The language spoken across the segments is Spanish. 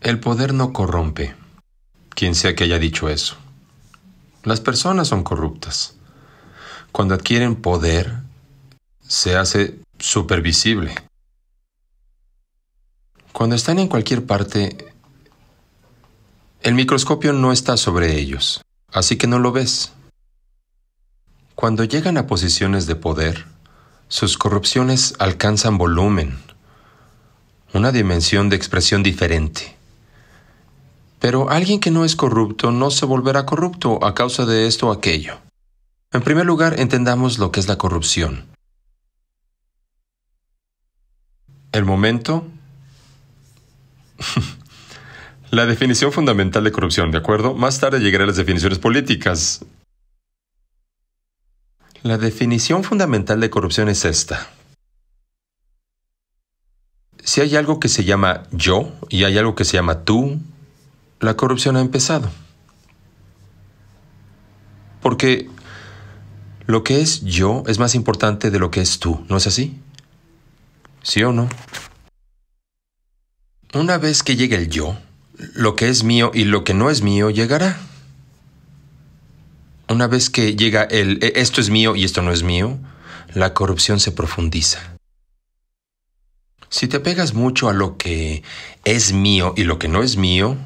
El poder no corrompe. Quien sea que haya dicho eso. Las personas son corruptas. Cuando adquieren poder, se hace supervisible. Cuando están en cualquier parte, el microscopio no está sobre ellos, así que no lo ves. Cuando llegan a posiciones de poder, sus corrupciones alcanzan volumen, una dimensión de expresión diferente. Pero alguien que no es corrupto no se volverá corrupto a causa de esto o aquello. En primer lugar, entendamos lo que es la corrupción. El momento... la definición fundamental de corrupción, ¿de acuerdo? Más tarde llegaré a las definiciones políticas. La definición fundamental de corrupción es esta. Si hay algo que se llama yo y hay algo que se llama tú, la corrupción ha empezado. Porque lo que es yo es más importante de lo que es tú, ¿no es así? ¿Sí o no? Una vez que llegue el yo, lo que es mío y lo que no es mío llegará. Una vez que llega el e, esto es mío y esto no es mío, la corrupción se profundiza. Si te pegas mucho a lo que es mío y lo que no es mío,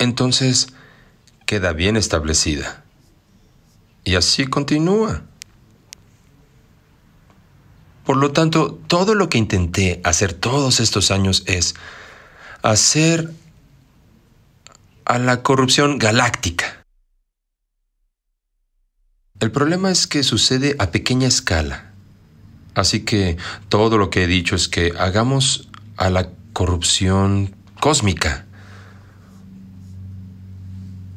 entonces queda bien establecida. Y así continúa. Por lo tanto, todo lo que intenté hacer todos estos años es hacer a la corrupción galáctica. El problema es que sucede a pequeña escala. Así que todo lo que he dicho es que hagamos a la corrupción cósmica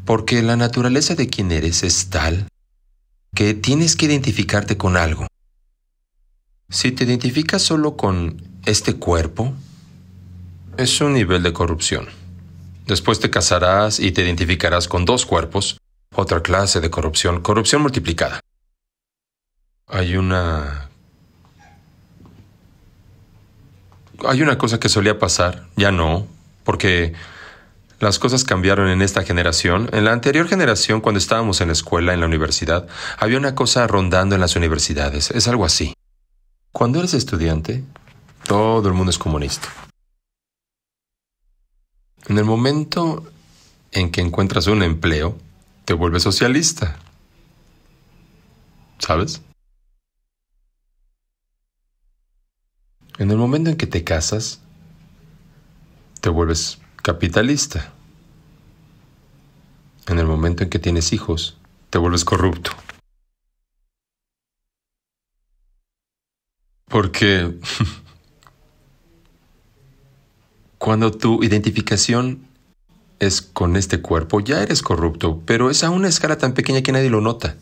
porque la naturaleza de quien eres es tal que tienes que identificarte con algo. Si te identificas solo con este cuerpo, es un nivel de corrupción. Después te casarás y te identificarás con dos cuerpos, otra clase de corrupción, corrupción multiplicada. Hay una... Hay una cosa que solía pasar, ya no, porque las cosas cambiaron en esta generación. En la anterior generación, cuando estábamos en la escuela, en la universidad, había una cosa rondando en las universidades. Es algo así. Cuando eres estudiante, todo el mundo es comunista. En el momento en que encuentras un empleo, te vuelves socialista. ¿Sabes? En el momento en que te casas, te vuelves capitalista. En el momento en que tienes hijos, te vuelves corrupto. Porque cuando tu identificación es con este cuerpo, ya eres corrupto, pero es a una escala tan pequeña que nadie lo nota.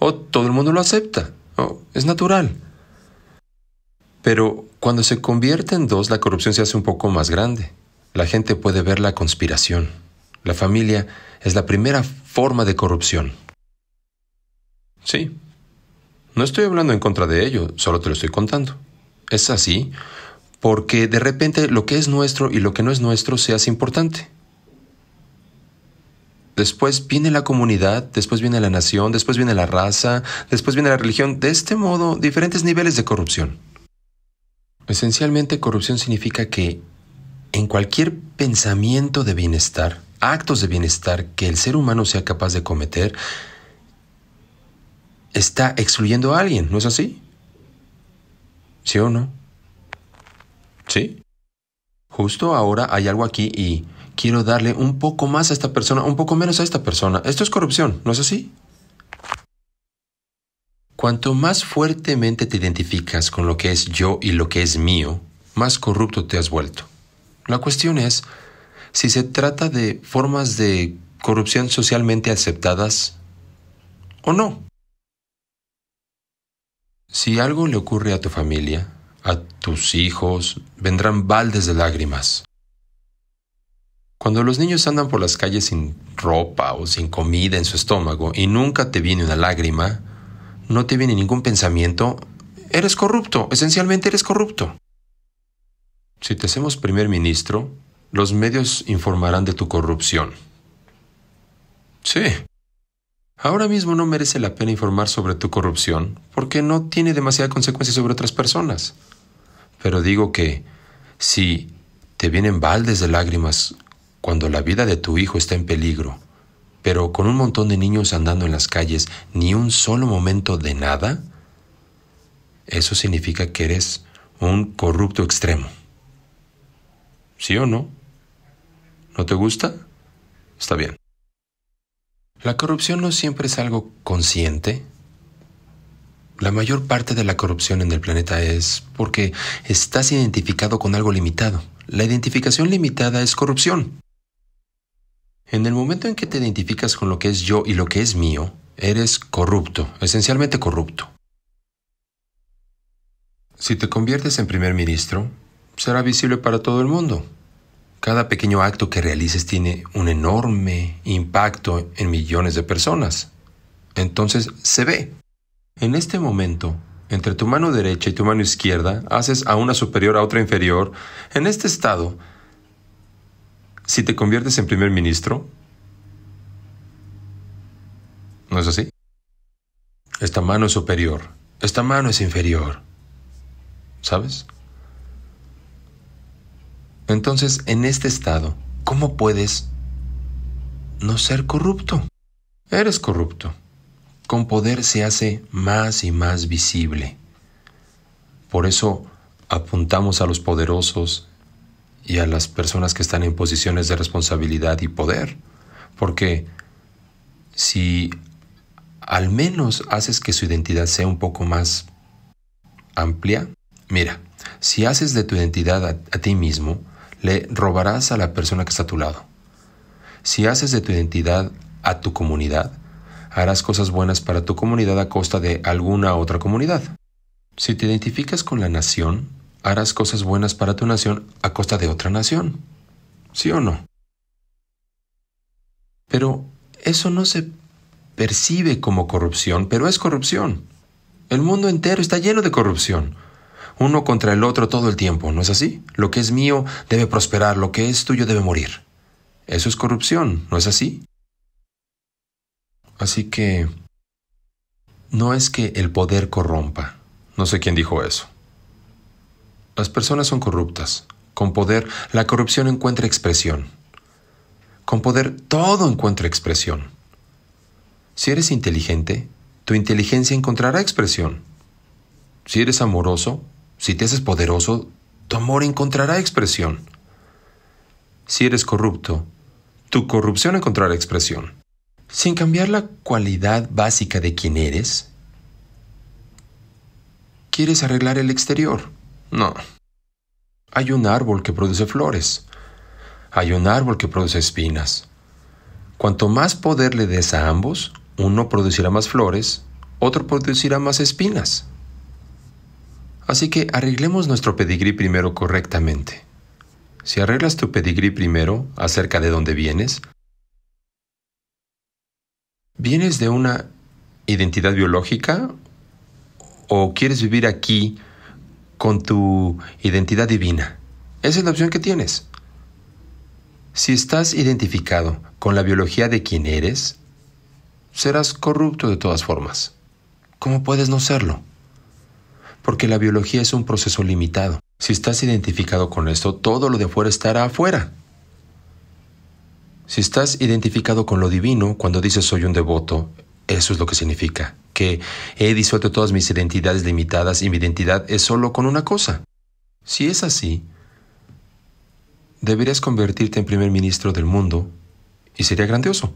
O todo el mundo lo acepta, es natural. Pero cuando se convierte en dos, la corrupción se hace un poco más grande. La gente puede ver la conspiración. La familia es la primera forma de corrupción. Sí. No estoy hablando en contra de ello, solo te lo estoy contando. Es así porque de repente lo que es nuestro y lo que no es nuestro se hace importante. Después viene la comunidad, después viene la nación, después viene la raza, después viene la religión. De este modo, diferentes niveles de corrupción. Esencialmente, corrupción significa que en cualquier pensamiento de bienestar, actos de bienestar que el ser humano sea capaz de cometer, está excluyendo a alguien, ¿no es así? ¿Sí o no? ¿Sí? Justo ahora hay algo aquí y quiero darle un poco más a esta persona, un poco menos a esta persona. Esto es corrupción, ¿no es así? Cuanto más fuertemente te identificas con lo que es yo y lo que es mío, más corrupto te has vuelto. La cuestión es si se trata de formas de corrupción socialmente aceptadas o no. Si algo le ocurre a tu familia, a tus hijos, vendrán baldes de lágrimas. Cuando los niños andan por las calles sin ropa o sin comida en su estómago y nunca te viene una lágrima, no te viene ningún pensamiento, eres corrupto, esencialmente eres corrupto. Si te hacemos primer ministro, los medios informarán de tu corrupción. Sí. Ahora mismo no merece la pena informar sobre tu corrupción porque no tiene demasiada consecuencia sobre otras personas. Pero digo que si te vienen baldes de lágrimas cuando la vida de tu hijo está en peligro pero con un montón de niños andando en las calles, ni un solo momento de nada, eso significa que eres un corrupto extremo. ¿Sí o no? ¿No te gusta? Está bien. La corrupción no siempre es algo consciente. La mayor parte de la corrupción en el planeta es porque estás identificado con algo limitado. La identificación limitada es corrupción. En el momento en que te identificas con lo que es yo y lo que es mío, eres corrupto, esencialmente corrupto. Si te conviertes en primer ministro, será visible para todo el mundo. Cada pequeño acto que realices tiene un enorme impacto en millones de personas. Entonces se ve. En este momento, entre tu mano derecha y tu mano izquierda, haces a una superior a otra inferior. En este estado, si te conviertes en primer ministro, ¿no es así? Esta mano es superior, esta mano es inferior, ¿sabes? Entonces, en este estado, ¿cómo puedes no ser corrupto? Eres corrupto. Con poder se hace más y más visible. Por eso apuntamos a los poderosos, y a las personas que están en posiciones de responsabilidad y poder. Porque si al menos haces que su identidad sea un poco más amplia, mira, si haces de tu identidad a, ti mismo, le robarás a la persona que está a tu lado. Si haces de tu identidad a tu comunidad, harás cosas buenas para tu comunidad a costa de alguna otra comunidad. Si te identificas con la nación, harás cosas buenas para tu nación a costa de otra nación. ¿Sí o no? Pero eso no se percibe como corrupción, pero es corrupción. El mundo entero está lleno de corrupción. Uno contra el otro todo el tiempo, ¿no es así? Lo que es mío debe prosperar, lo que es tuyo debe morir. Eso es corrupción, ¿no es así? Así que... No es que el poder corrompa. No sé quién dijo eso. Las personas son corruptas. Con poder, la corrupción encuentra expresión. Con poder, todo encuentra expresión. Si eres inteligente, tu inteligencia encontrará expresión. Si eres amoroso, si te haces poderoso, tu amor encontrará expresión. Si eres corrupto, tu corrupción encontrará expresión. Sin cambiar la cualidad básica de quien eres, quieres arreglar el exterior. No. Hay un árbol que produce flores. Hay un árbol que produce espinas. Cuanto más poder le des a ambos, uno producirá más flores, otro producirá más espinas. Así que arreglemos nuestro pedigrí primero correctamente. Si arreglas tu pedigrí primero acerca de dónde vienes, ¿vienes de una identidad biológica o quieres vivir aquí con tu identidad divina. Esa es la opción que tienes. Si estás identificado con la biología de quien eres, serás corrupto de todas formas. ¿Cómo puedes no serlo? Porque la biología es un proceso limitado. Si estás identificado con esto, todo lo de afuera estará afuera. Si estás identificado con lo divino, cuando dices soy un devoto, eso es lo que significa que he disuelto todas mis identidades limitadas y mi identidad es solo con una cosa. Si es así, deberías convertirte en primer ministro del mundo y sería grandioso.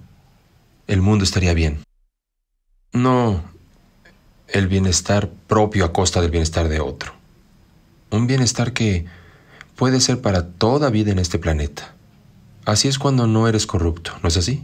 El mundo estaría bien. No el bienestar propio a costa del bienestar de otro. Un bienestar que puede ser para toda vida en este planeta. Así es cuando no eres corrupto, ¿no es así?